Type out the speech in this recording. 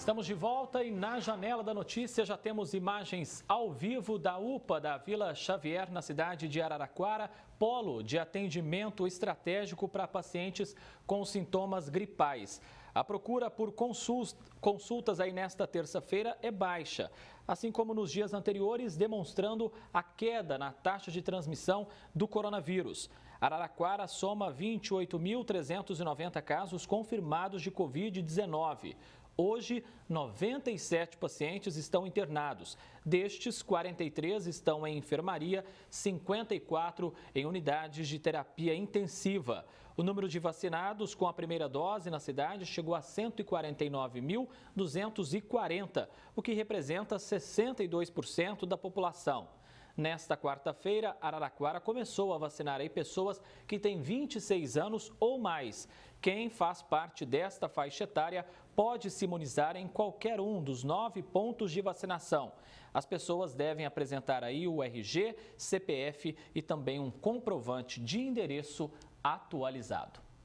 Estamos de volta e na janela da notícia já temos imagens ao vivo da UPA da Vila Xavier, na cidade de Araraquara, polo de atendimento estratégico para pacientes com sintomas gripais. A procura por consultas aí nesta terça-feira é baixa, assim como nos dias anteriores, demonstrando a queda na taxa de transmissão do coronavírus. Araraquara soma 28.390 casos confirmados de Covid-19. Hoje, 97 pacientes estão internados. Destes, 43 estão em enfermaria, 54 em unidades de terapia intensiva. O número de vacinados com a primeira dose na cidade chegou a 149.240, o que representa 62% da população. Nesta quarta-feira, Araraquara começou a vacinar aí pessoas que têm 26 anos ou mais. Quem faz parte desta faixa etária pode se imunizar em qualquer um dos nove pontos de vacinação. As pessoas devem apresentar aí o RG, CPF e também um comprovante de endereço atualizado.